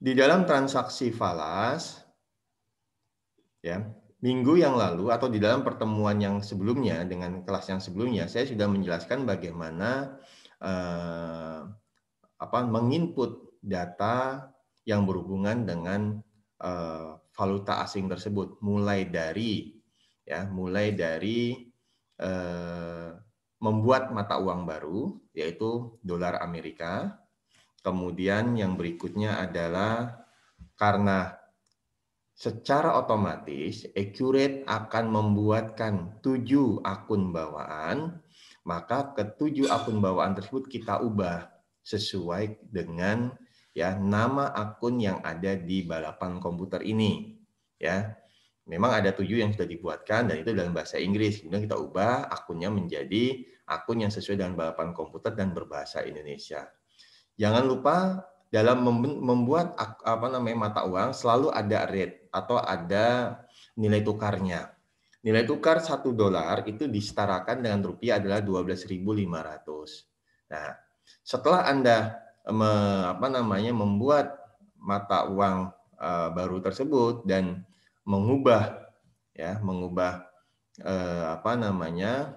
di dalam transaksi falas ya minggu yang lalu atau di dalam pertemuan yang sebelumnya dengan kelas yang sebelumnya saya sudah menjelaskan bagaimana eh, apa menginput data yang berhubungan dengan eh, valuta asing tersebut mulai dari ya mulai dari eh, membuat mata uang baru yaitu dolar Amerika Kemudian yang berikutnya adalah karena secara otomatis Accurate akan membuatkan tujuh akun bawaan, maka ketujuh akun bawaan tersebut kita ubah sesuai dengan ya nama akun yang ada di balapan komputer ini ya memang ada tujuh yang sudah dibuatkan dan itu dalam bahasa Inggris kemudian kita ubah akunnya menjadi akun yang sesuai dengan balapan komputer dan berbahasa Indonesia Jangan lupa dalam membuat apa namanya mata uang selalu ada rate atau ada nilai tukarnya. Nilai tukar 1 dolar itu disetarakan dengan rupiah adalah 12.500. Nah, setelah Anda me, apa namanya membuat mata uang uh, baru tersebut dan mengubah ya, mengubah uh, apa namanya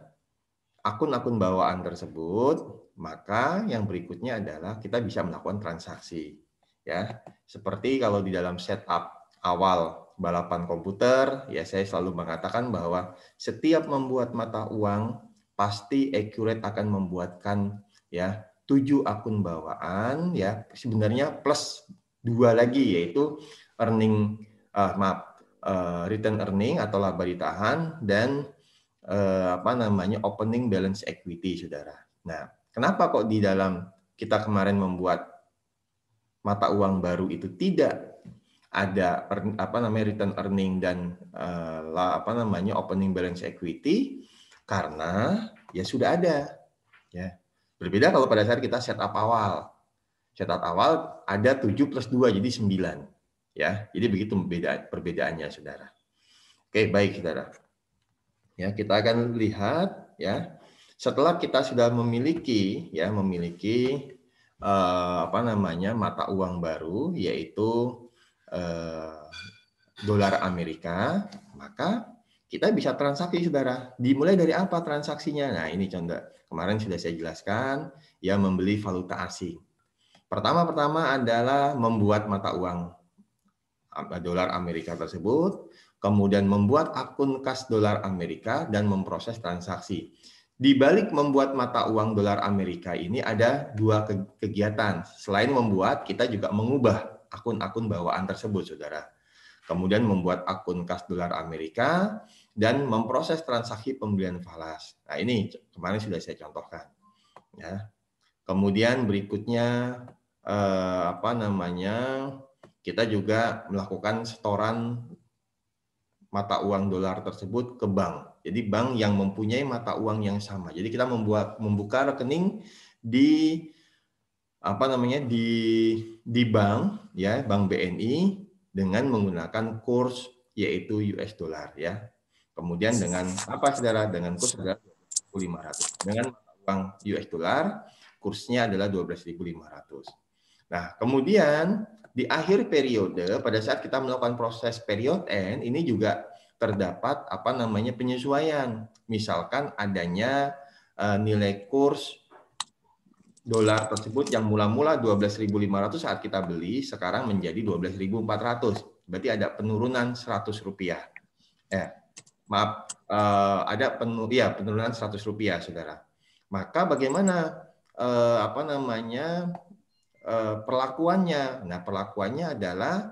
akun-akun bawaan tersebut maka yang berikutnya adalah kita bisa melakukan transaksi ya seperti kalau di dalam setup awal balapan komputer ya saya selalu mengatakan bahwa setiap membuat mata uang pasti accurate akan membuatkan ya tujuh akun bawaan ya sebenarnya plus dua lagi yaitu earning uh, maaf uh, return earning atau laba ditahan dan uh, apa namanya opening balance equity saudara nah Kenapa kok di dalam kita kemarin membuat mata uang baru itu tidak ada apa namanya return earning dan uh, apa namanya opening balance equity karena ya sudah ada ya berbeda kalau pada saat kita setup awal setup awal ada 7 plus 2 jadi 9 ya jadi begitu beda perbedaannya saudara oke baik saudara ya kita akan lihat ya setelah kita sudah memiliki ya memiliki eh, apa namanya mata uang baru yaitu eh, dolar Amerika maka kita bisa transaksi saudara dimulai dari apa transaksinya nah ini contoh kemarin sudah saya jelaskan ya membeli valuta asing pertama-pertama adalah membuat mata uang eh, dolar Amerika tersebut kemudian membuat akun kas dolar Amerika dan memproses transaksi di balik membuat mata uang dolar Amerika ini ada dua kegiatan. Selain membuat, kita juga mengubah akun-akun bawaan tersebut, saudara. Kemudian membuat akun kas dolar Amerika dan memproses transaksi pembelian falas. Nah ini kemarin sudah saya contohkan. Ya. Kemudian berikutnya eh, apa namanya kita juga melakukan setoran mata uang dolar tersebut ke bank jadi bank yang mempunyai mata uang yang sama. Jadi kita membuat membuka rekening di apa namanya di di bank ya bank BNI dengan menggunakan kurs yaitu US dollar ya. Kemudian dengan apa saudara dengan kurs adalah 2500 dengan uang US dollar kursnya adalah 12.500. Nah, kemudian di akhir periode pada saat kita melakukan proses period end ini juga terdapat apa namanya penyesuaian. Misalkan adanya uh, nilai kurs dolar tersebut yang mula-mula 12.500 saat kita beli sekarang menjadi 12.400. Berarti ada penurunan 100 rupiah. Ya, eh, maaf, uh, ada penu ya penurunan 100 rupiah, Saudara. Maka bagaimana uh, apa namanya uh, perlakuannya? Nah, perlakuannya adalah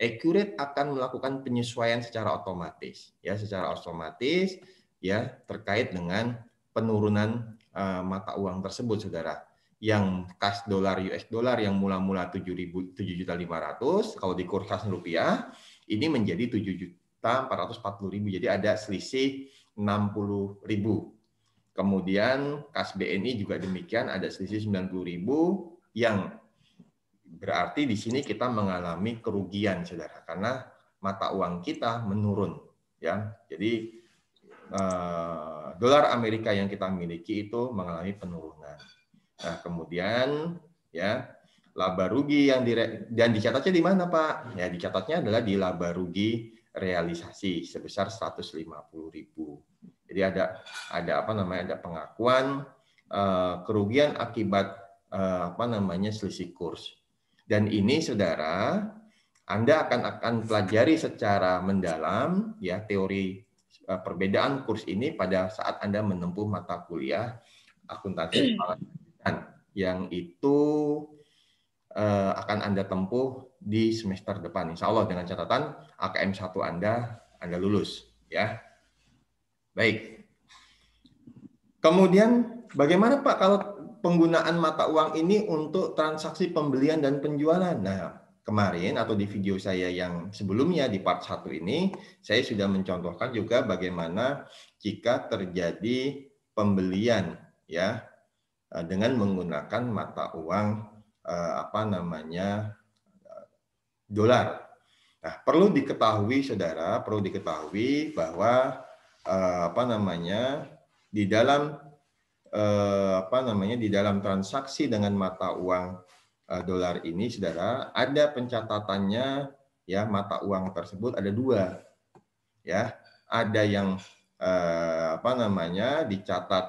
Accurate akan melakukan penyesuaian secara otomatis, ya, secara otomatis, ya, terkait dengan penurunan uh, mata uang tersebut, saudara. Yang kas dolar US dollar yang mula-mula tujuh ribu tujuh juta lima ratus, kalau dikursasi rupiah ini menjadi tujuh juta empat ratus empat puluh ribu. Jadi ada selisih enam puluh ribu. Kemudian kas BNI juga demikian ada selisih sembilan puluh ribu yang Berarti di sini kita mengalami kerugian, saudara, karena mata uang kita menurun, ya. Jadi eh, dolar Amerika yang kita miliki itu mengalami penurunan. Nah, kemudian ya laba rugi yang dire dan dicatatnya di mana Pak? Ya dicatatnya adalah di laba rugi realisasi sebesar 150.000. Jadi ada ada apa namanya ada pengakuan uh, kerugian akibat uh, apa namanya selisih kurs. Dan ini saudara, Anda akan akan pelajari secara mendalam ya teori eh, perbedaan kurs ini pada saat Anda menempuh mata kuliah akuntansi hmm. yang itu eh, akan Anda tempuh di semester depan. Insya Allah dengan catatan AKM 1 Anda Anda lulus ya. Baik. Kemudian bagaimana Pak kalau penggunaan mata uang ini untuk transaksi pembelian dan penjualan. Nah, kemarin atau di video saya yang sebelumnya di part 1 ini, saya sudah mencontohkan juga bagaimana jika terjadi pembelian ya eh, dengan menggunakan mata uang eh, apa namanya eh, dolar. Nah, perlu diketahui Saudara, perlu diketahui bahwa apa namanya di dalam eh, apa namanya di dalam transaksi dengan mata uang eh, dolar ini, saudara, ada pencatatannya ya mata uang tersebut ada dua, ya ada yang eh, apa namanya dicatat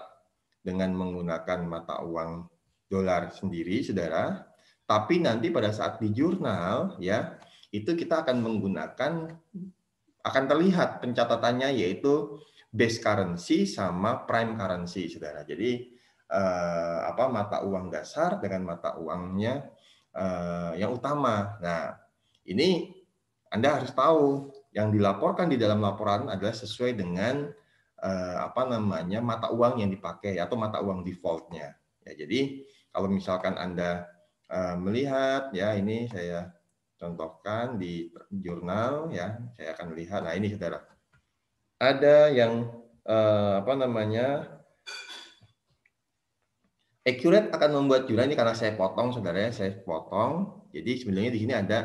dengan menggunakan mata uang dolar sendiri, saudara. Tapi nanti pada saat di jurnal, ya itu kita akan menggunakan akan terlihat pencatatannya yaitu base currency sama prime currency, saudara. Jadi eh, apa mata uang dasar dengan mata uangnya eh, yang utama. Nah, ini Anda harus tahu yang dilaporkan di dalam laporan adalah sesuai dengan eh, apa namanya mata uang yang dipakai atau mata uang defaultnya. Ya, jadi kalau misalkan Anda eh, melihat ya ini saya contohkan di jurnal ya saya akan lihat nah ini saudara ada yang uh, apa namanya accurate akan membuat jurnal ini karena saya potong saudara ya saya potong jadi sebenarnya di sini ada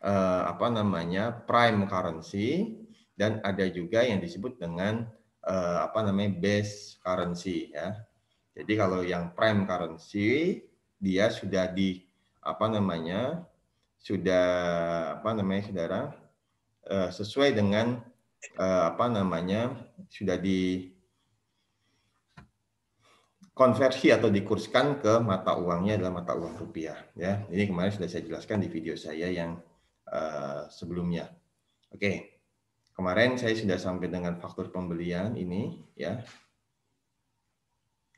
uh, apa namanya prime currency dan ada juga yang disebut dengan uh, apa namanya base currency ya jadi kalau yang prime currency dia sudah di apa namanya sudah apa namanya saudara sesuai dengan uh, apa namanya sudah di konversi atau dikurskan ke mata uangnya adalah mata uang rupiah ya ini kemarin sudah saya jelaskan di video saya yang uh, sebelumnya oke kemarin saya sudah sampai dengan faktor pembelian ini ya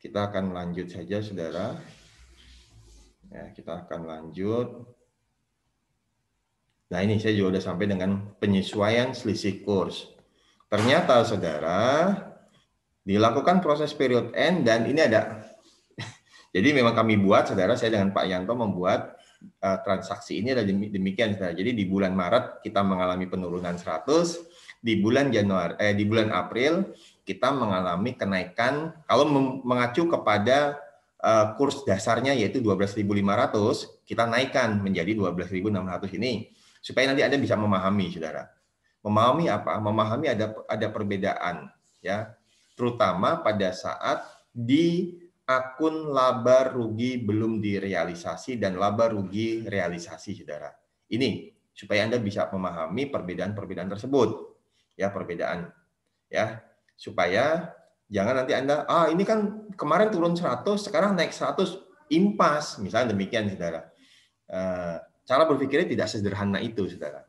kita akan lanjut saja saudara ya kita akan lanjut nah ini saya juga sudah sampai dengan penyesuaian selisih kurs Ternyata saudara dilakukan proses period end dan ini ada. Jadi memang kami buat saudara saya dengan Pak Yanto membuat eh, transaksi ini ada demikian saudara. Jadi di bulan Maret kita mengalami penurunan 100, di bulan Januari eh di bulan April kita mengalami kenaikan kalau mengacu kepada eh, kurs dasarnya yaitu 12.500 kita naikkan menjadi 12.600 ini supaya nanti Anda bisa memahami saudara memahami apa memahami ada ada perbedaan ya terutama pada saat di akun laba rugi belum direalisasi dan laba rugi realisasi saudara ini supaya anda bisa memahami perbedaan-perbedaan tersebut ya perbedaan ya supaya jangan nanti anda ah ini kan kemarin turun 100 sekarang naik 100 impas misalnya demikian saudara eh, cara berpikirnya tidak sederhana itu saudara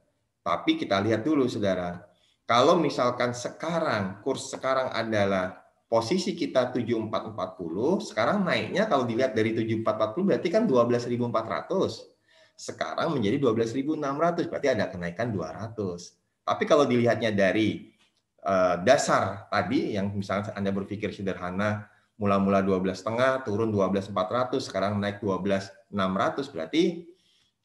tapi kita lihat dulu saudara, kalau misalkan sekarang kurs sekarang adalah posisi kita 7440, sekarang naiknya kalau dilihat dari 7440 berarti kan 12400. Sekarang menjadi 12600, berarti ada kenaikan 200. Tapi kalau dilihatnya dari eh, dasar tadi yang misalnya Anda berpikir sederhana mula-mula 12 setengah turun 12400 sekarang naik 12600 berarti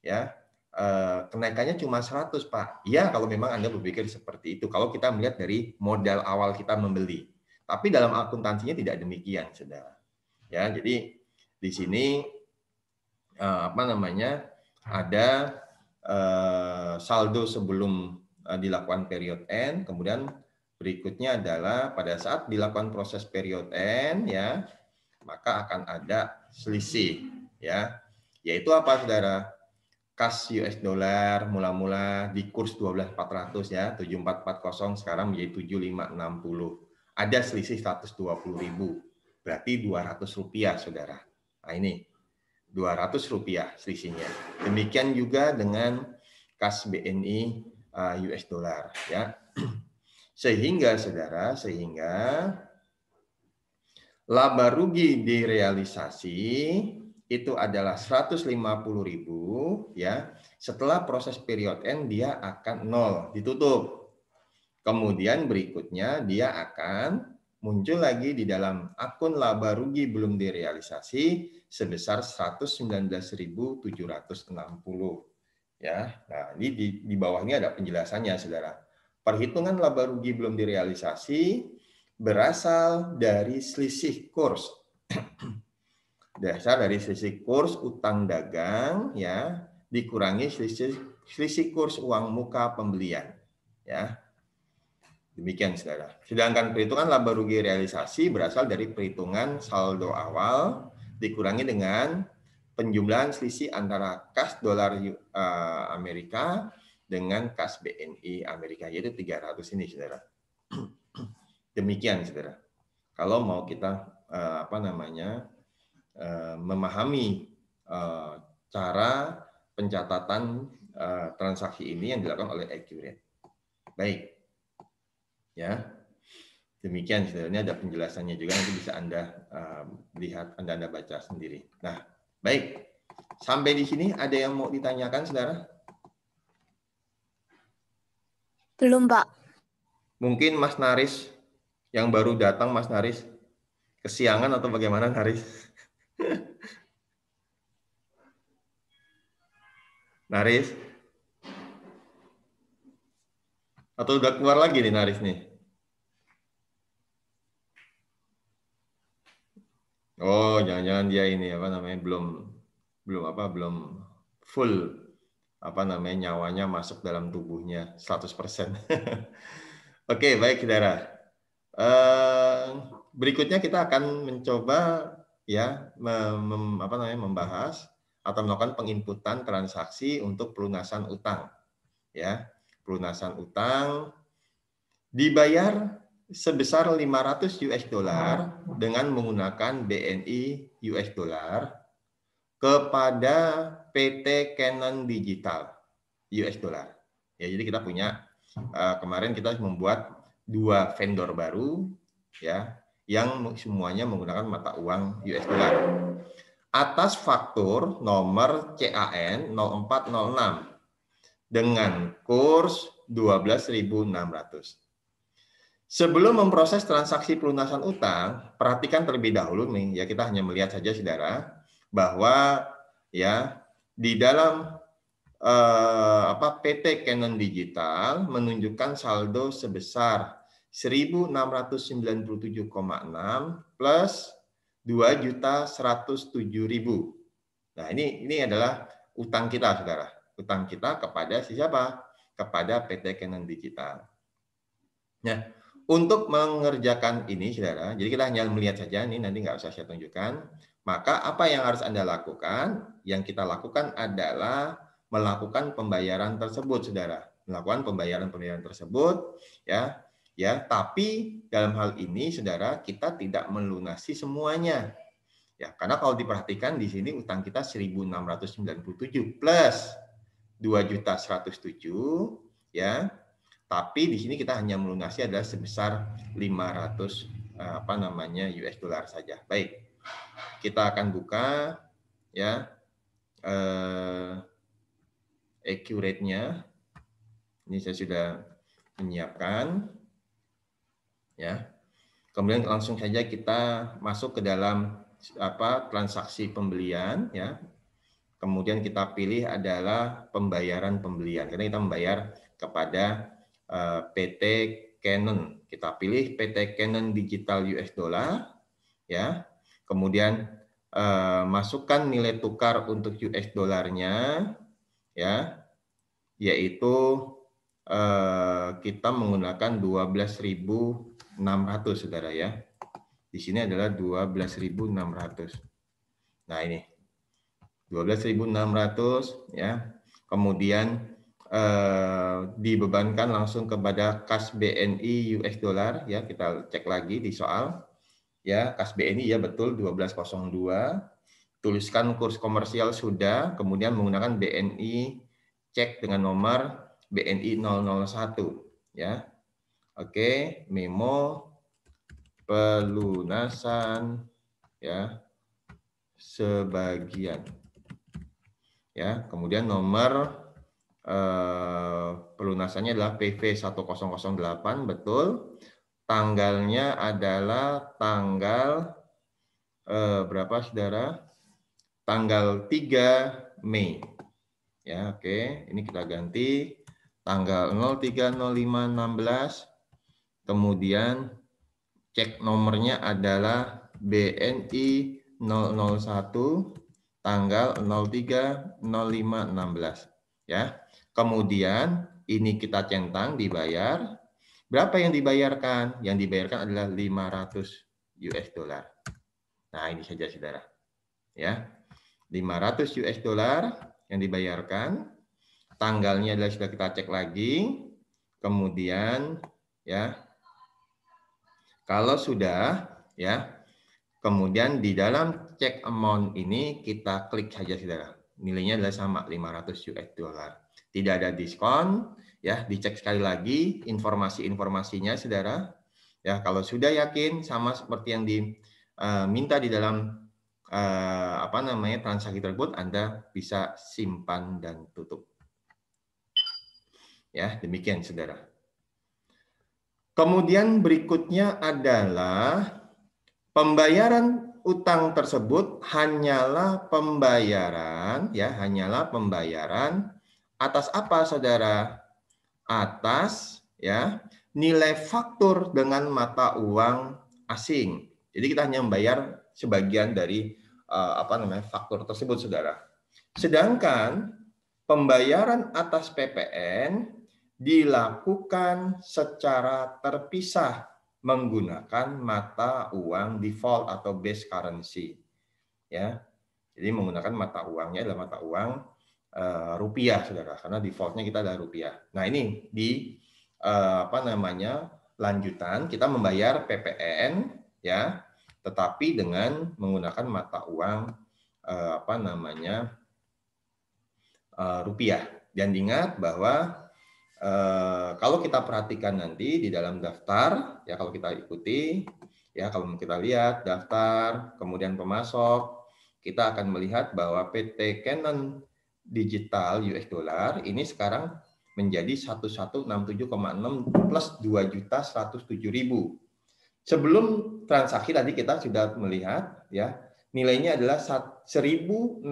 ya Eh, kenaikannya cuma 100, Pak. Ya, kalau memang Anda berpikir seperti itu. Kalau kita melihat dari modal awal kita membeli. Tapi dalam akuntansinya tidak demikian, Saudara. Ya, jadi di sini eh, apa namanya? ada eh, saldo sebelum dilakukan period end, kemudian berikutnya adalah pada saat dilakukan proses period end ya, maka akan ada selisih ya. Yaitu apa Saudara? kas US dollar mula-mula di kurs 12.400 ya 7440 sekarang menjadi 7560 ada selisih puluh ribu berarti 200 rupiah saudara nah ini 200 rupiah selisihnya demikian juga dengan kas BNI eh, US dollar ya sehingga saudara sehingga laba rugi direalisasi itu adalah 150.000 ya. Setelah proses period n dia akan nol, ditutup. Kemudian berikutnya dia akan muncul lagi di dalam akun laba rugi belum direalisasi sebesar 119.760. Ya. Nah, ini di, di bawahnya ada penjelasannya Saudara. Perhitungan laba rugi belum direalisasi berasal dari selisih kurs dasar dari sisi kurs utang dagang ya dikurangi sisi selisih kurs uang muka pembelian ya demikian saudara sedangkan perhitungan laba rugi realisasi berasal dari perhitungan saldo awal dikurangi dengan penjumlahan selisih antara kas dolar eh, Amerika dengan kas BNI Amerika yaitu 300 ini saudara demikian saudara kalau mau kita eh, apa namanya Eh, memahami eh, cara pencatatan eh, transaksi ini yang dilakukan oleh Accurate. Baik. Ya. Demikian sebenarnya ada penjelasannya juga nanti bisa Anda lihat Anda Anda baca sendiri. Nah, baik. Sampai di sini ada yang mau ditanyakan Saudara? Belum, Pak. Mungkin Mas Naris yang baru datang Mas Naris kesiangan atau bagaimana Naris? Naris. Atau udah keluar lagi nih Naris nih? Oh, jangan-jangan dia ini apa namanya belum belum apa belum full apa namanya nyawanya masuk dalam tubuhnya 100%. Oke, okay, baik saudara. Eh, berikutnya kita akan mencoba ya mem, apa namanya membahas atau melakukan penginputan transaksi untuk pelunasan utang. Ya, pelunasan utang dibayar sebesar 500 US dollar dengan menggunakan BNI US dollar kepada PT Canon Digital US dollar. Ya, jadi kita punya eh, kemarin kita membuat dua vendor baru ya yang semuanya menggunakan mata uang US dollar atas faktur nomor CAN 0406 dengan kurs 12.600. Sebelum memproses transaksi pelunasan utang, perhatikan terlebih dahulu nih ya kita hanya melihat saja saudara bahwa ya di dalam eh, apa PT Canon Digital menunjukkan saldo sebesar 1697,6 plus 2.107.000. Nah, ini ini adalah utang kita, Saudara. Utang kita kepada siapa? Kepada PT Canon Digital. Nah, untuk mengerjakan ini, Saudara, jadi kita hanya melihat saja ini nanti nggak usah saya tunjukkan. Maka apa yang harus Anda lakukan? Yang kita lakukan adalah melakukan pembayaran tersebut, Saudara. Melakukan pembayaran-pembayaran tersebut, ya Ya, tapi dalam hal ini Saudara kita tidak melunasi semuanya. Ya, karena kalau diperhatikan di sini utang kita 1697 plus juta 2.107 ya. Tapi di sini kita hanya melunasi adalah sebesar 500 apa namanya US dollar saja. Baik. Kita akan buka ya eh accurate-nya. Ini saya sudah menyiapkan ya. Kemudian langsung saja kita masuk ke dalam apa transaksi pembelian ya. Kemudian kita pilih adalah pembayaran pembelian karena kita membayar kepada eh, PT Canon. Kita pilih PT Canon Digital US Dollar ya. Kemudian eh, masukkan nilai tukar untuk US dollarnya ya yaitu eh, kita menggunakan 600 saudara ya. Di sini adalah 12.600. Nah ini 12.600 ya. Kemudian eh, dibebankan langsung kepada kas BNI US dollar ya kita cek lagi di soal ya kas BNI ya betul 1202 tuliskan kurs komersial sudah kemudian menggunakan BNI cek dengan nomor BNI 001 ya Oke, memo pelunasan ya sebagian. Ya, kemudian nomor eh, pelunasannya adalah PV 1008 betul. Tanggalnya adalah tanggal eh, berapa Saudara? Tanggal 3 Mei. Ya, oke. Ini kita ganti tanggal 030516 Kemudian cek nomornya adalah BNI 001 tanggal 03 05 16 ya. Kemudian ini kita centang dibayar. Berapa yang dibayarkan? Yang dibayarkan adalah 500 US dollar. Nah, ini saja Saudara. Ya. 500 US dollar yang dibayarkan. Tanggalnya adalah sudah kita cek lagi. Kemudian ya, kalau sudah, ya, kemudian di dalam check amount ini kita klik saja saudara. Nilainya adalah sama 500 US dollar. Tidak ada diskon, ya, dicek sekali lagi informasi-informasinya saudara. Ya, kalau sudah yakin sama seperti yang diminta eh, di dalam eh, apa namanya transaksi tersebut, Anda bisa simpan dan tutup. Ya, demikian saudara. Kemudian berikutnya adalah pembayaran utang tersebut hanyalah pembayaran ya, hanyalah pembayaran atas apa Saudara? Atas ya, nilai faktur dengan mata uang asing. Jadi kita hanya membayar sebagian dari uh, apa namanya faktur tersebut Saudara. Sedangkan pembayaran atas PPN dilakukan secara terpisah menggunakan mata uang default atau base currency. Ya. Jadi menggunakan mata uangnya adalah mata uang eh, rupiah Saudara karena defaultnya kita adalah rupiah. Nah, ini di eh, apa namanya? lanjutan kita membayar PPN ya, tetapi dengan menggunakan mata uang eh, apa namanya? rupiah. Dan ingat bahwa Eh, kalau kita perhatikan nanti di dalam daftar, ya kalau kita ikuti, ya kalau kita lihat daftar, kemudian pemasok, kita akan melihat bahwa PT Canon Digital US Dollar ini sekarang menjadi 1167,6 plus juta 2 ribu Sebelum transaksi tadi kita sudah melihat ya nilainya adalah 1.697,6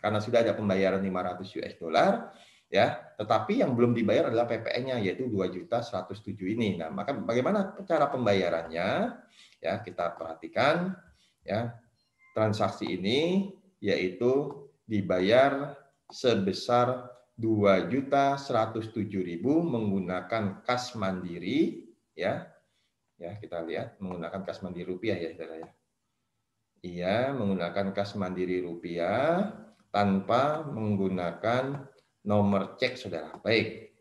karena sudah ada pembayaran 500 US dollar ya tetapi yang belum dibayar adalah PPN-nya yaitu juta 107 ini nah maka bagaimana cara pembayarannya ya kita perhatikan ya transaksi ini yaitu dibayar sebesar juta ribu menggunakan kas mandiri ya ya kita lihat menggunakan kas mandiri rupiah ya saudara ya iya menggunakan kas mandiri rupiah tanpa menggunakan nomor cek saudara. Baik,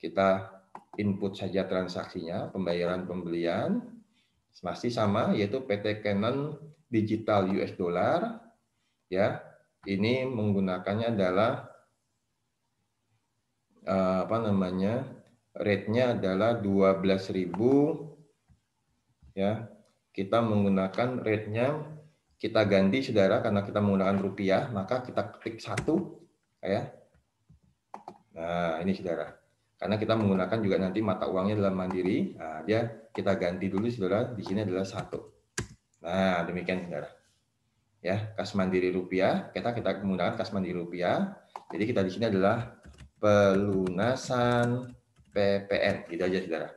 kita input saja transaksinya, pembayaran pembelian masih sama yaitu PT Canon Digital US Dollar ya. Ini menggunakannya adalah eh, apa namanya? rate-nya adalah 12.000 ya. Kita menggunakan rate-nya kita ganti Saudara karena kita menggunakan rupiah, maka kita klik satu ya Nah, ini saudara. Karena kita menggunakan juga nanti mata uangnya dalam mandiri, nah, dia kita ganti dulu saudara, di sini adalah satu. Nah, demikian saudara. Ya, kas mandiri rupiah, kita kita menggunakan kas mandiri rupiah. Jadi kita di sini adalah pelunasan PPN, gitu aja saudara.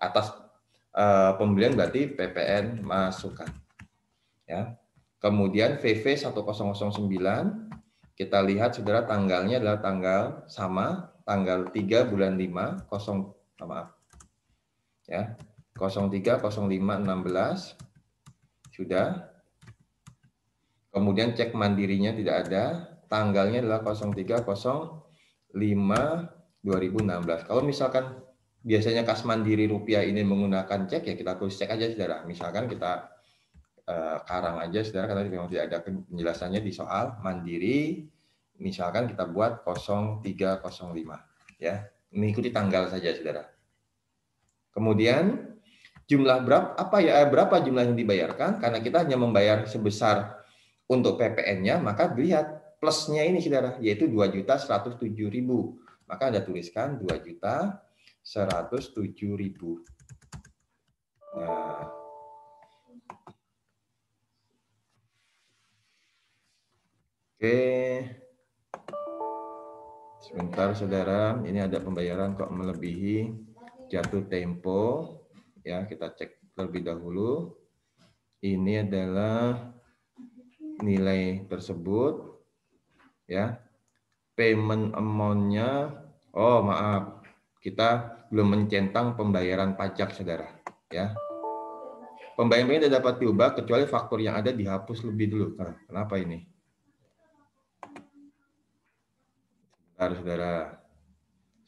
Atas uh, pembelian berarti PPN masukan. Ya. Kemudian VV 1009 kita lihat saudara tanggalnya adalah tanggal sama, tanggal 3 bulan 5, oh, ah, maaf. Ya, 03 05 16 sudah. Kemudian cek mandirinya tidak ada, tanggalnya adalah 03 05 2016. Kalau misalkan biasanya kas mandiri rupiah ini menggunakan cek ya kita tulis cek aja saudara. Misalkan kita Eh, Karang aja saudara karena memang tidak ada penjelasannya di soal mandiri misalkan kita buat 0305 ya mengikuti tanggal saja saudara kemudian jumlah berapa apa ya eh, berapa jumlah yang dibayarkan karena kita hanya membayar sebesar untuk PPN-nya maka dilihat plusnya ini saudara yaitu 2.107.000 maka Anda tuliskan 2.107.000 nah Oke. Sebentar saudara, ini ada pembayaran kok melebihi jatuh tempo. Ya, kita cek terlebih dahulu. Ini adalah nilai tersebut. Ya. Payment amount-nya oh maaf, kita belum mencentang pembayaran pajak saudara, ya. Pembayaran tidak dapat diubah kecuali faktor yang ada dihapus lebih dulu. Nah, kenapa ini? Saudara-saudara,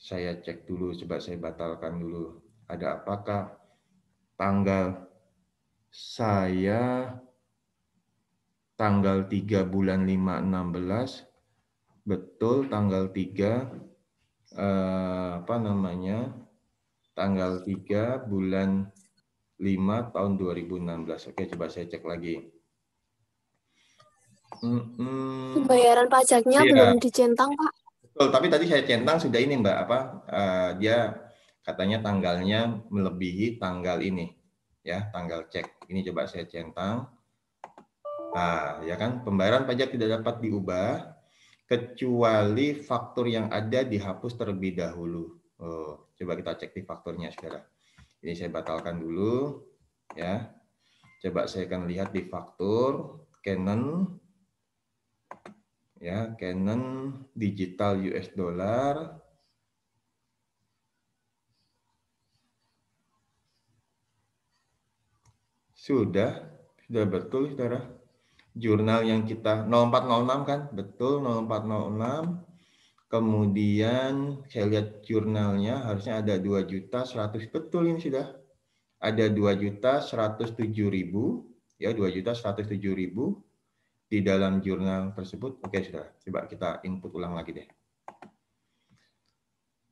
saya cek dulu, coba saya batalkan dulu. Ada apakah tanggal saya tanggal 3 bulan 5 16 betul tanggal 3 eh, apa namanya? tanggal 3 bulan 5 tahun 2016. Oke, coba saya cek lagi. Mm -hmm. Bayaran pajaknya ya. belum dicentang, Pak. Betul, tapi tadi saya centang sudah ini Mbak apa uh, dia katanya tanggalnya melebihi tanggal ini ya, tanggal cek. Ini coba saya centang. Ah ya kan pembayaran pajak tidak dapat diubah kecuali faktur yang ada dihapus terlebih dahulu. Oh, coba kita cek di fakturnya Saudara. Ini saya batalkan dulu ya. Coba saya akan lihat di faktur Canon ya Canon digital US dollar sudah sudah betul saudara jurnal yang kita 0406 kan betul 0406 Kemudian saya lihat jurnalnya harusnya ada 2 juta 100 betul ini sudah ada 2 juta 107 ribu ya 2 juta 107 ribu di dalam jurnal tersebut. Oke, sudah. Coba kita input ulang lagi deh.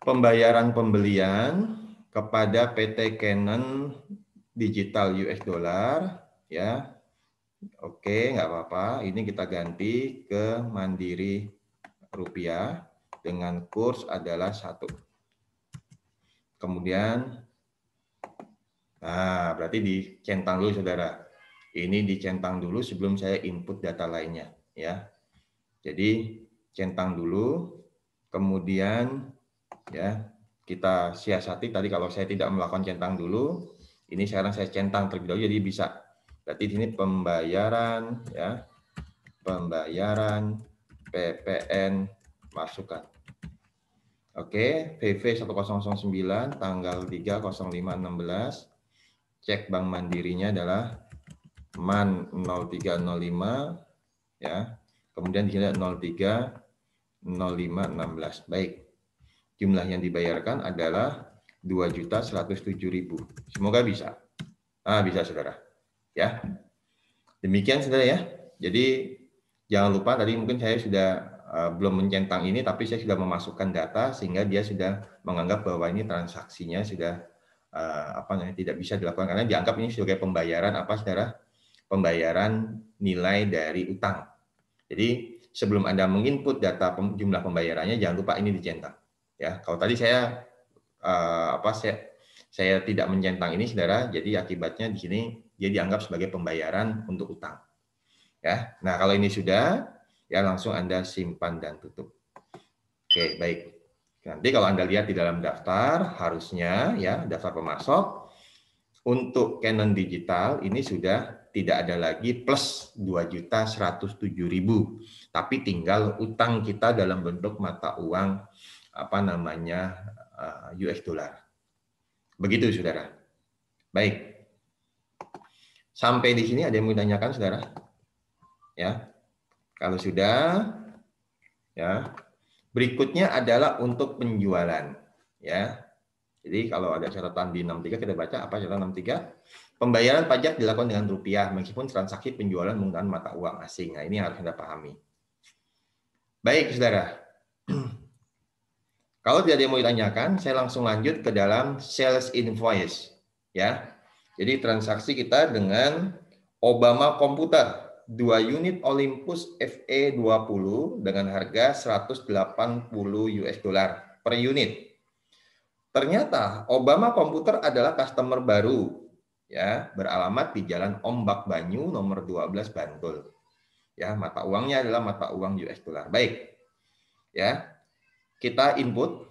Pembayaran pembelian kepada PT Canon Digital US Dollar ya. Oke, nggak apa-apa. Ini kita ganti ke Mandiri rupiah dengan kurs adalah satu. Kemudian, nah berarti dicentang dulu saudara. Ini dicentang dulu sebelum saya input data lainnya, ya. Jadi centang dulu, kemudian ya kita siasati tadi kalau saya tidak melakukan centang dulu, ini sekarang saya centang terlebih dahulu jadi bisa. Berarti ini pembayaran ya. Pembayaran PPN masukan. Oke, VV 1009 tanggal 30516. Cek bank mandirinya adalah man 0305 ya. Kemudian di sini 03 05 16. Baik. Jumlah yang dibayarkan adalah 2.107.000. Semoga bisa. Ah, bisa Saudara. Ya. Demikian Saudara ya. Jadi jangan lupa tadi mungkin saya sudah uh, belum mencentang ini tapi saya sudah memasukkan data sehingga dia sudah menganggap bahwa ini transaksinya sudah uh, apa namanya tidak bisa dilakukan karena dianggap ini sebagai pembayaran apa Saudara? pembayaran nilai dari utang. Jadi sebelum Anda menginput data jumlah pembayarannya jangan lupa ini dicentang. Ya, kalau tadi saya uh, apa saya saya tidak mencentang ini saudara, jadi akibatnya di sini dia dianggap sebagai pembayaran untuk utang. Ya. Nah, kalau ini sudah ya langsung Anda simpan dan tutup. Oke, baik. Nanti kalau Anda lihat di dalam daftar harusnya ya daftar pemasok untuk Canon digital ini sudah tidak ada lagi plus juta ribu, Tapi tinggal utang kita dalam bentuk mata uang apa namanya eh, US dollar. Begitu Saudara. Baik. Sampai di sini ada yang mau ditanyakan Saudara? Ya. Kalau sudah ya. Berikutnya adalah untuk penjualan, ya. Jadi kalau ada catatan di 63 kita baca apa catatan 63? Pembayaran pajak dilakukan dengan rupiah, meskipun transaksi penjualan menggunakan mata uang asing. Nah, ini harus Anda pahami. Baik, saudara. Kalau tidak ada yang mau ditanyakan, saya langsung lanjut ke dalam sales invoice. Ya, Jadi transaksi kita dengan Obama Komputer, dua unit Olympus FE20 dengan harga 180 US dollar per unit. Ternyata Obama Komputer adalah customer baru ya beralamat di Jalan Ombak Banyu nomor 12 Bantul. Ya, mata uangnya adalah mata uang US dollar. Baik. Ya. Kita input,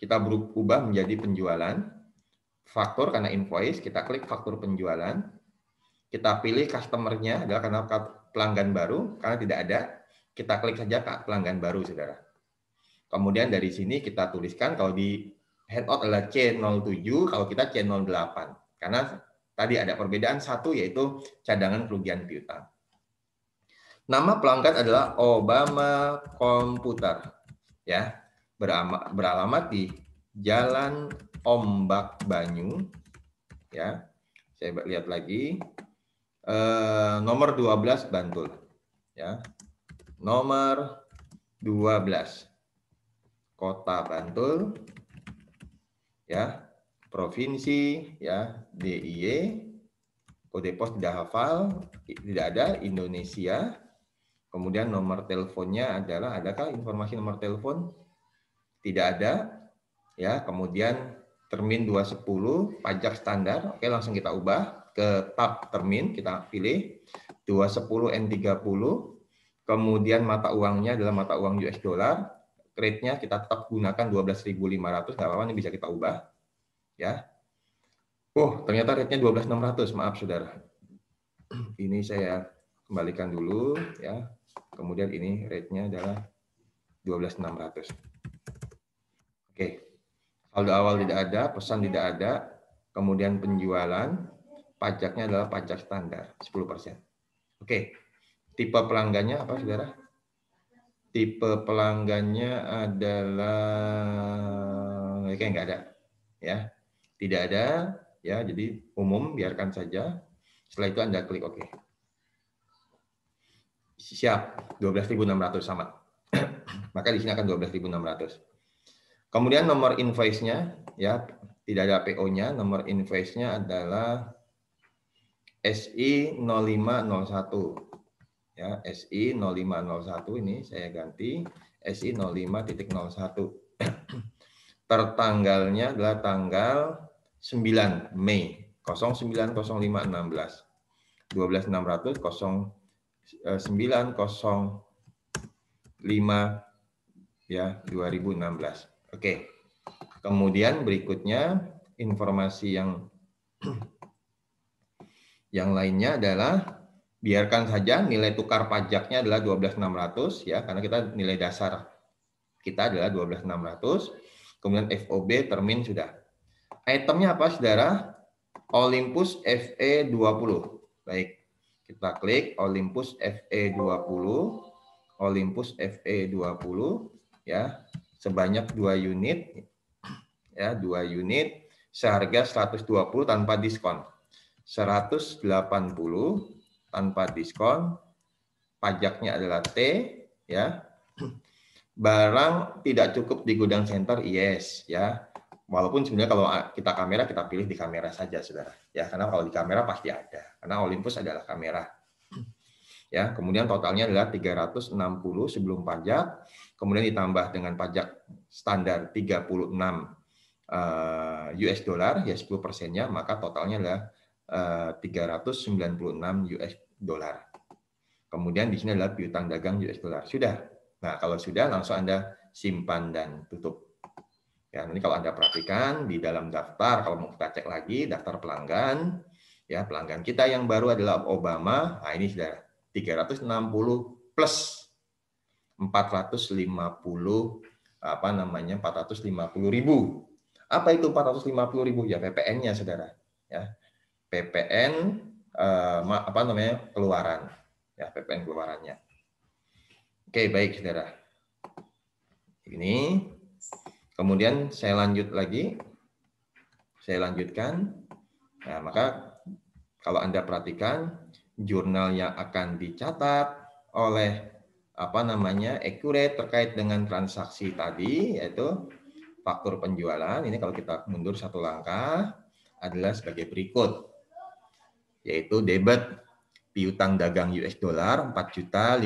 kita berubah menjadi penjualan. Faktur karena invoice, kita klik faktur penjualan. Kita pilih customernya adalah karena pelanggan baru, karena tidak ada, kita klik saja kak pelanggan baru, Saudara. Kemudian dari sini kita tuliskan kalau di handout adalah C07, kalau kita C08. Karena Tadi ada perbedaan satu yaitu cadangan kerugian piutang. Nama pelanggan adalah Obama Komputer, ya beralamat di Jalan Ombak Banyu, ya saya lihat lagi eh, nomor nomor 12 Bantul, ya nomor 12 Kota Bantul, ya provinsi ya DIY kode pos tidak hafal tidak ada Indonesia kemudian nomor teleponnya adalah adakah informasi nomor telepon tidak ada ya kemudian termin 210 pajak standar oke langsung kita ubah ke tab termin kita pilih 210 N30 kemudian mata uangnya adalah mata uang US dollar rate-nya kita tetap gunakan 12.500 enggak apa-apa ini bisa kita ubah ya. Oh, ternyata rate-nya 12.600, maaf Saudara. Ini saya kembalikan dulu ya. Kemudian ini rate-nya adalah 12.600. Oke. Saldo awal ya. tidak ada, pesan tidak ada, kemudian penjualan, pajaknya adalah pajak standar 10%. Oke. Tipe pelanggannya apa Saudara? Tipe pelanggannya adalah kayak nggak ada ya tidak ada, ya. Jadi umum biarkan saja. Setelah itu Anda klik oke Siap, 12.600 sama. Maka di sini akan 12.600. Kemudian nomor invoice-nya ya, tidak ada PO-nya, nomor invoice-nya adalah SI 0501 ya SI 0501 ini saya ganti SI 05.01 tertanggalnya adalah tanggal 9 Mei 090516 12600 0905 ya 2016. Oke. Kemudian berikutnya informasi yang yang lainnya adalah biarkan saja nilai tukar pajaknya adalah 12.600 ya karena kita nilai dasar kita adalah 12.600 kemudian FOB termin sudah Itemnya apa, saudara? Olympus FE20. Baik, kita klik Olympus FE20. Olympus FE20 ya, sebanyak dua unit ya, dua unit seharga 120 tanpa diskon. 180 tanpa diskon. Pajaknya adalah T ya. Barang tidak cukup di gudang center, yes ya walaupun sebenarnya kalau ah, kita kamera kita pilih di kamera saja saudara ya karena kalau di kamera pasti ada karena Olympus adalah kamera ya kemudian totalnya adalah 360 sebelum pajak kemudian ditambah dengan pajak standar 36 eh, US dollar ya 10 persennya maka totalnya adalah 396 eh, US dollar kemudian di sini adalah piutang dagang US dollar sudah nah kalau sudah langsung anda simpan dan tutup Ya, ini kalau Anda perhatikan di dalam daftar, kalau mau kita cek lagi, daftar pelanggan, ya pelanggan kita yang baru adalah Obama, nah ini sudah 360 plus 450 apa namanya 450 ribu. Apa itu 450 ribu? Ya PPN-nya saudara. Ya PPN eh, apa namanya keluaran. Ya PPN keluarannya. Oke baik saudara. Ini Kemudian saya lanjut lagi. Saya lanjutkan. Nah, maka kalau Anda perhatikan jurnal yang akan dicatat oleh apa namanya accurate terkait dengan transaksi tadi yaitu faktur penjualan ini kalau kita mundur satu langkah adalah sebagai berikut yaitu debit piutang dagang US dollar 4.536.000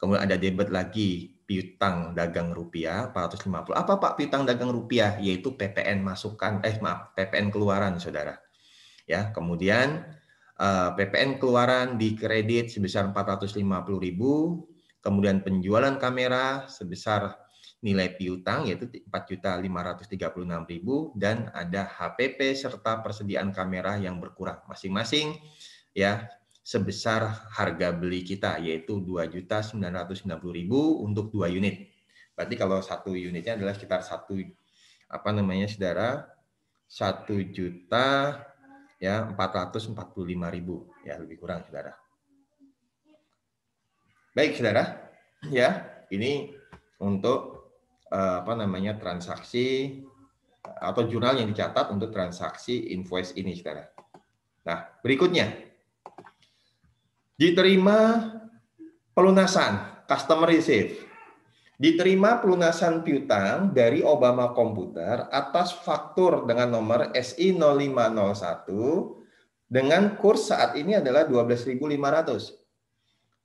kemudian ada debit lagi piutang dagang rupiah 450. Apa Pak piutang dagang rupiah? Yaitu PPN masukan eh maaf, PPN keluaran Saudara. Ya, kemudian eh, PPN keluaran di kredit sebesar 450.000, kemudian penjualan kamera sebesar nilai piutang yaitu 4.536.000 dan ada HPP serta persediaan kamera yang berkurang masing-masing ya sebesar harga beli kita yaitu 2.990.000 untuk 2 unit. Berarti kalau satu unitnya adalah sekitar satu apa namanya saudara satu juta ya 445.000 ya lebih kurang saudara. Baik saudara ya ini untuk eh, apa namanya transaksi atau jurnal yang dicatat untuk transaksi invoice ini saudara. Nah berikutnya diterima pelunasan customer receive, diterima pelunasan piutang dari Obama Komputer atas faktur dengan nomor SI 0501 dengan kurs saat ini adalah 12.500.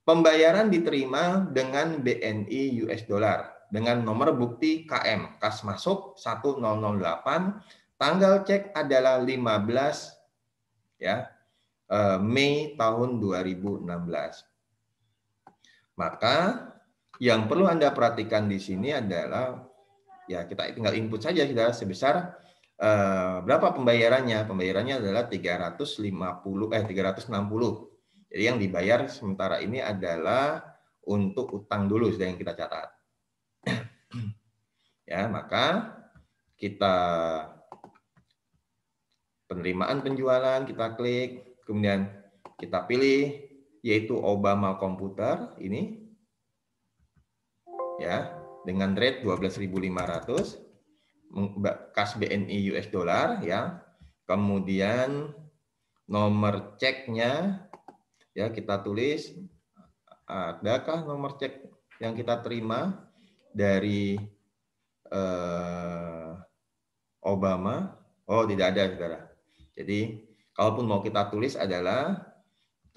Pembayaran diterima dengan BNI US dollar dengan nomor bukti KM kas masuk 1008 tanggal cek adalah 15 ya Eh, Mei tahun 2016. Maka yang perlu Anda perhatikan di sini adalah ya kita tinggal input saja sudah sebesar eh, berapa pembayarannya? Pembayarannya adalah 350 eh 360. Jadi yang dibayar sementara ini adalah untuk utang dulu sudah yang kita catat. ya, maka kita penerimaan penjualan kita klik Kemudian kita pilih yaitu Obama komputer ini ya dengan rate 12.500 kas BNI US dollar ya. Kemudian nomor ceknya ya kita tulis adakah nomor cek yang kita terima dari eh, Obama? Oh, tidak ada, Saudara. Jadi Kalaupun mau kita tulis adalah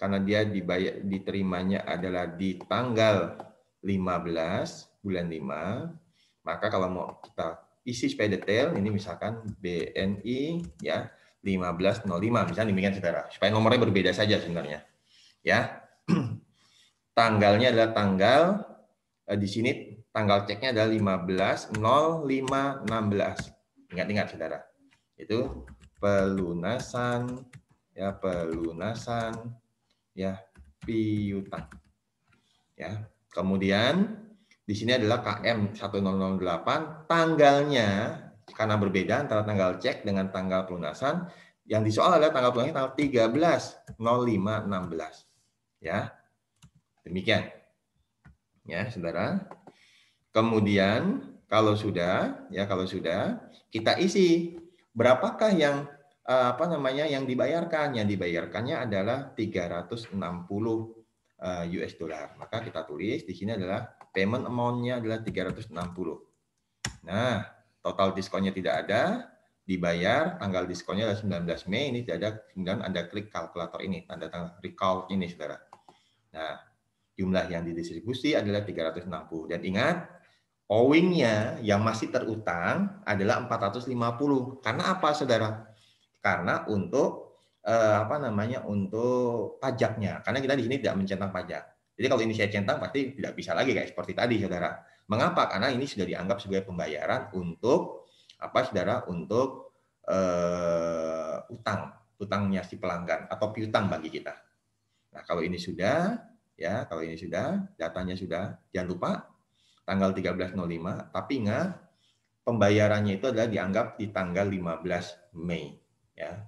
karena dia dibayar diterimanya adalah di tanggal 15 bulan 5, maka kalau mau kita isi supaya detail ini misalkan BNI ya 1505 misalnya demikian saudara supaya nomornya berbeda saja sebenarnya ya tanggalnya adalah tanggal eh, di sini tanggal ceknya adalah 15 05 16 ingat-ingat saudara itu pelunasan ya pelunasan ya piutang ya kemudian di sini adalah KM 1008 tanggalnya karena berbeda antara tanggal cek dengan tanggal pelunasan yang disoal adalah tanggal pelunasan tanggal 13 05 16 ya demikian ya saudara kemudian kalau sudah ya kalau sudah kita isi berapakah yang eh, apa namanya yang dibayarkan? Yang dibayarkannya adalah 360 US eh, dollar. Maka kita tulis di sini adalah payment amount-nya adalah 360. Nah, total diskonnya tidak ada, dibayar, tanggal diskonnya adalah 19 Mei, ini tidak ada, kemudian Anda klik kalkulator ini, tanda tangan recall ini, saudara. Nah, jumlah yang didistribusi adalah 360. Dan ingat, Owingnya yang masih terutang adalah 450. Karena apa, saudara? Karena untuk eh, apa namanya? Untuk pajaknya. Karena kita di sini tidak mencentang pajak. Jadi kalau ini saya centang pasti tidak bisa lagi kayak seperti tadi, saudara. Mengapa? Karena ini sudah dianggap sebagai pembayaran untuk apa, saudara? Untuk eh, utang, utangnya si pelanggan atau piutang bagi kita. Nah, kalau ini sudah, ya, kalau ini sudah, datanya sudah, jangan lupa tanggal 13.05, tapi ingat pembayarannya itu adalah dianggap di tanggal 15 Mei. Ya.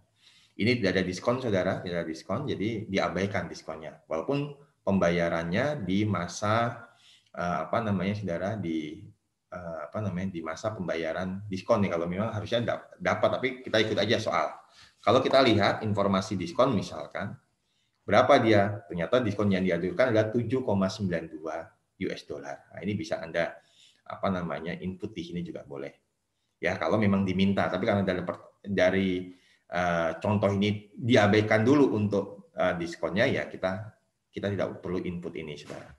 Ini tidak ada diskon, saudara, tidak ada diskon, jadi diabaikan diskonnya. Walaupun pembayarannya di masa eh, apa namanya, saudara, di eh, apa namanya di masa pembayaran diskon nih kalau memang harusnya dapat tapi kita ikut aja soal kalau kita lihat informasi diskon misalkan berapa dia ternyata diskon yang diaturkan adalah 7,92 US dollar. Nah, ini bisa Anda apa namanya input di sini juga boleh. Ya, kalau memang diminta, tapi karena dari, dari uh, contoh ini diabaikan dulu untuk uh, diskonnya ya kita kita tidak perlu input ini, Saudara.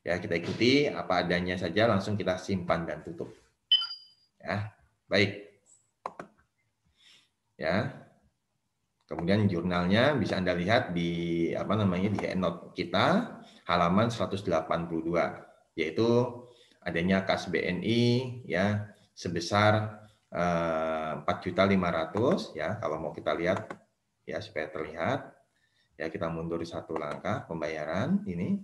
Ya, kita ikuti apa adanya saja langsung kita simpan dan tutup. Ya. Baik. Ya. Kemudian jurnalnya bisa Anda lihat di apa namanya di note kita halaman 182 yaitu adanya kas BNI ya sebesar eh, 4.500 ya kalau mau kita lihat ya supaya terlihat ya kita mundur satu langkah pembayaran ini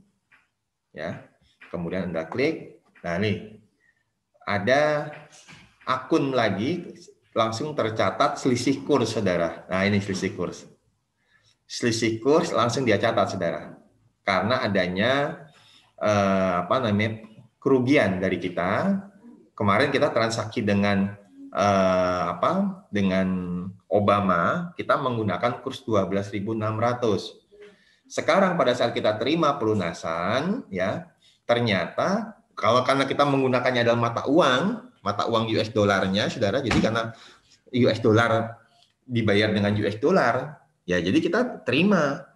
ya kemudian anda klik nah nih ada akun lagi langsung tercatat selisih kurs saudara nah ini selisih kurs selisih kurs langsung dia catat saudara karena adanya eh, apa namanya kerugian dari kita. Kemarin kita transaksi dengan eh, apa? Dengan Obama, kita menggunakan kurs 12.600. Sekarang pada saat kita terima pelunasan, ya ternyata kalau karena kita menggunakannya dalam mata uang, mata uang US dolarnya, saudara, jadi karena US dolar dibayar dengan US dolar, ya jadi kita terima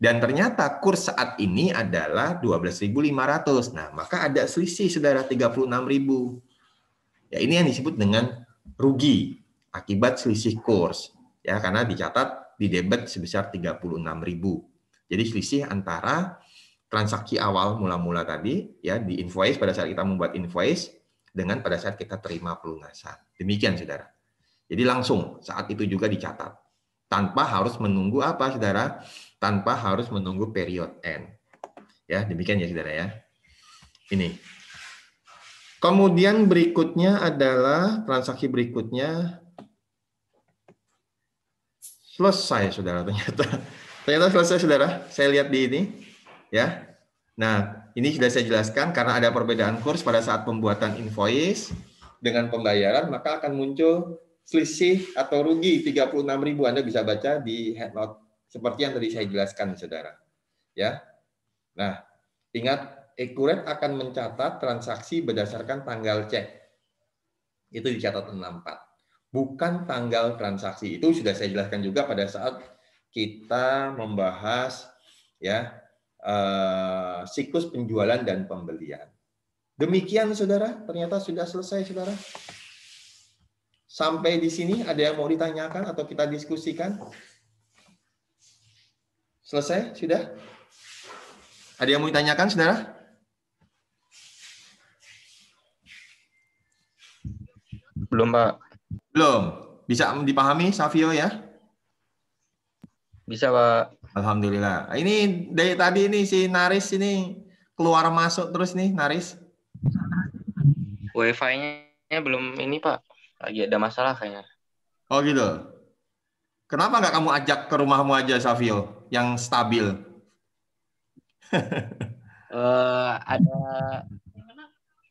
dan ternyata kurs saat ini adalah 12.500. Nah, maka ada selisih Saudara 36.000. Ya, ini yang disebut dengan rugi akibat selisih kurs. Ya, karena dicatat di debit sebesar 36.000. Jadi selisih antara transaksi awal mula-mula tadi ya di invoice pada saat kita membuat invoice dengan pada saat kita terima pelunasan. Demikian Saudara. Jadi langsung saat itu juga dicatat tanpa harus menunggu apa Saudara tanpa harus menunggu period end. Ya, demikian ya saudara ya. Ini. Kemudian berikutnya adalah transaksi berikutnya selesai saudara ternyata. Ternyata selesai saudara. Saya lihat di ini ya. Nah, ini sudah saya jelaskan karena ada perbedaan kurs pada saat pembuatan invoice dengan pembayaran maka akan muncul selisih atau rugi 36.000 Anda bisa baca di headnote seperti yang tadi saya jelaskan, saudara. Ya, nah ingat Ekuret akan mencatat transaksi berdasarkan tanggal cek. Itu dicatat 64. Bukan tanggal transaksi. Itu sudah saya jelaskan juga pada saat kita membahas ya eh, siklus penjualan dan pembelian. Demikian saudara, ternyata sudah selesai saudara. Sampai di sini ada yang mau ditanyakan atau kita diskusikan? Selesai? Sudah? Ada yang mau ditanyakan, saudara? Belum, Pak. Belum. Bisa dipahami, Savio ya? Bisa, Pak. Alhamdulillah. Ini dari tadi ini si Naris ini keluar masuk terus nih, Naris. Wi-Fi-nya belum ini, Pak. Lagi ada masalah kayaknya. Oh gitu. Kenapa nggak kamu ajak ke rumahmu aja, Safil, yang stabil? uh, ada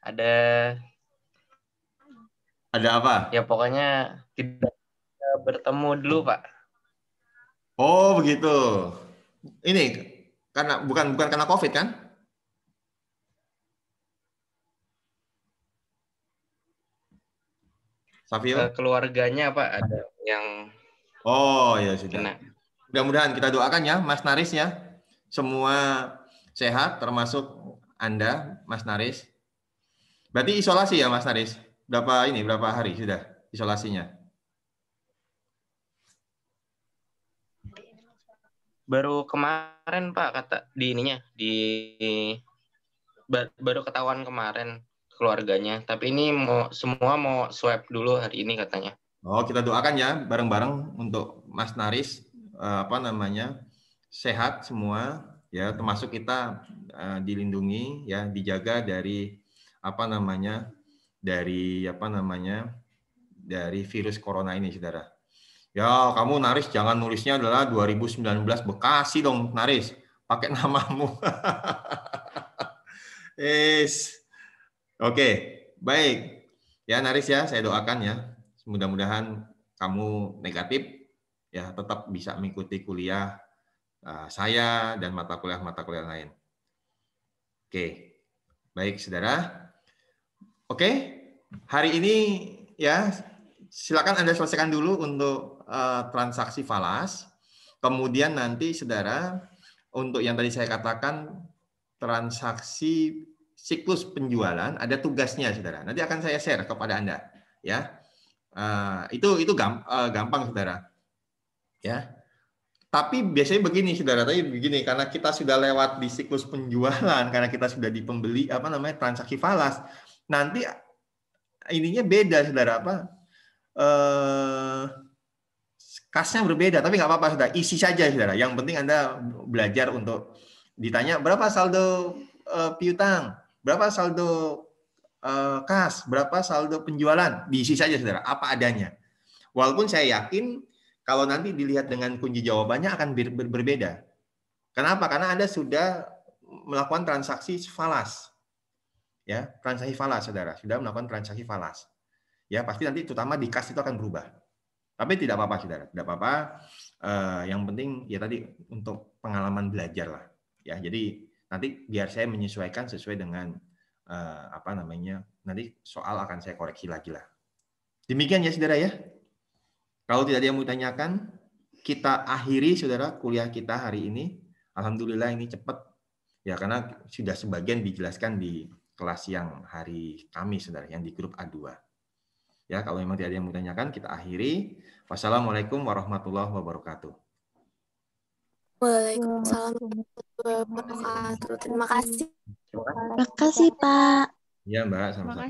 ada ada apa? Ya pokoknya tidak bertemu dulu, Pak. Oh, begitu. Ini karena bukan bukan karena Covid kan? Safil? Keluarganya, Pak, ada yang Oh ya sudah. Kena. Mudah-mudahan kita doakan ya Mas Naris ya. Semua sehat termasuk Anda Mas Naris. Berarti isolasi ya Mas Naris. Berapa ini berapa hari sudah isolasinya? Baru kemarin Pak kata di ininya di baru ketahuan kemarin keluarganya. Tapi ini mau semua mau swab dulu hari ini katanya. Oh, kita doakan ya bareng-bareng untuk Mas Naris eh, apa namanya? sehat semua ya, termasuk kita eh, dilindungi ya, dijaga dari apa namanya? dari apa namanya? dari virus corona ini, Saudara. Ya, kamu Naris jangan nulisnya adalah 2019 Bekasi dong, Naris. Pakai namamu. Is. Oke, okay. baik. Ya, Naris ya, saya doakan ya mudah-mudahan kamu negatif ya tetap bisa mengikuti kuliah eh, saya dan mata kuliah-mata kuliah lain. Oke, baik saudara. Oke, hari ini ya silakan anda selesaikan dulu untuk eh, transaksi falas. Kemudian nanti saudara untuk yang tadi saya katakan transaksi siklus penjualan ada tugasnya saudara. Nanti akan saya share kepada anda ya. Eh, itu itu gampang, uh, eh, gampang saudara. Ya. Tapi biasanya begini saudara tadi begini karena kita sudah lewat di siklus penjualan karena kita sudah di pembeli apa namanya transaksi falas. Nanti ininya beda saudara apa? uh, eh, kasnya berbeda tapi nggak apa-apa sudah isi saja saudara yang penting anda belajar untuk ditanya berapa saldo uh, piutang berapa saldo Eh, kas, berapa saldo penjualan, diisi saja saudara, apa adanya. Walaupun saya yakin kalau nanti dilihat dengan kunci jawabannya akan ber ber berbeda. Kenapa? Karena Anda sudah melakukan transaksi falas. Ya, transaksi falas Saudara, sudah melakukan transaksi falas. Ya, pasti nanti terutama di kas itu akan berubah. Tapi tidak apa-apa Saudara, tidak apa-apa. Uh, yang penting ya tadi untuk pengalaman belajar lah. Ya, jadi nanti biar saya menyesuaikan sesuai dengan uh, apa namanya nanti soal akan saya koreksi lagi lah. Demikian ya saudara ya. Kalau tidak ada yang mau ditanyakan, kita akhiri saudara kuliah kita hari ini. Alhamdulillah ini cepat ya karena sudah sebagian dijelaskan di kelas yang hari Kamis saudara yang di grup A2. Ya, kalau memang tidak ada yang mau ditanyakan, kita akhiri. Wassalamualaikum warahmatullahi wabarakatuh. Waalaikumsalam warahmatullahi wabarakatuh. Terima kasih. Terima kasih. Pak. Iya, Mbak. Sama-sama.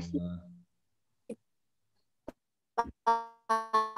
Terima kasih.